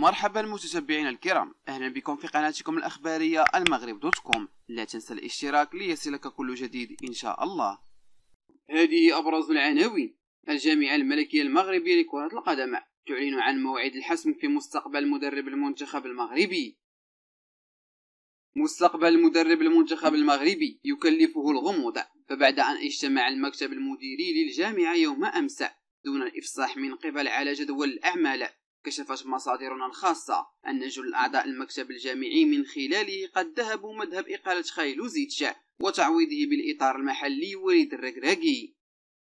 مرحبا متتبعينا الكرام اهلا بكم في قناتكم الاخباريه المغرب دوت كوم لا تنسى الاشتراك ليصلك كل جديد ان شاء الله هذه ابرز العناوين الجامعه الملكيه المغربيه لكره القدم تعلن عن موعد الحسم في مستقبل مدرب المنتخب المغربي مستقبل مدرب المنتخب المغربي يكلفه الغموض فبعد أن اجتمع المكتب المديري للجامعة يوم أمس دون الإفصاح من قبل على جدول الأعمال كشفت مصادرنا الخاصة أن جل أعضاء المكتب الجامعي من خلاله قد ذهبوا مذهب إقالة خايلوزيتش وتعويضه بالإطار المحلي وليد الركراكي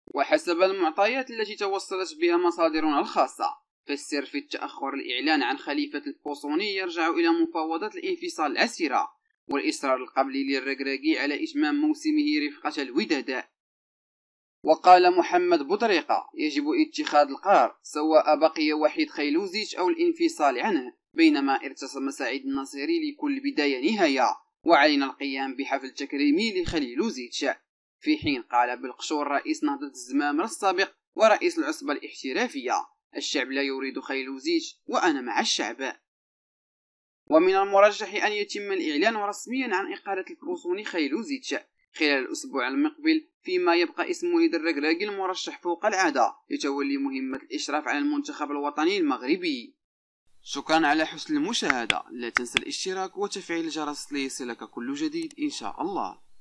وحسب المعطيات التي توصلت بها مصادرنا الخاصة فالسر في التأخر الإعلان عن خليفة البوصوني يرجع إلى مفاوضات الانفصال الأسيرة والإصرار القبلي للركراكي على إتمام موسمه رفقة الوداد وقال محمد بطريقة يجب اتخاذ القرار سواء بقي وحيد خيلوزيتش أو الانفصال عنه بينما ارتسم سعيد الناصري لكل بداية نهاية وعلينا القيام بحفل تكريمي لخليلوزيتش في حين قال بالقشور رئيس نهضة الزمامرة السابق ورئيس العصبة الاحترافية الشعب لا يريد خيلوزيتش وأنا مع الشعب ومن المرجح أن يتم الإعلان رسميا عن إقالة البروسوني خيلوزيتش خلال الأسبوع المقبل فيما يبقى اسم وليد الركراكي المرشح فوق العادة يتولي مهمة الإشراف على المنتخب الوطني المغربي شكرا على حسن المشاهدة لا تنسى الاشتراك وتفعيل الجرس ليصلك كل جديد إن شاء الله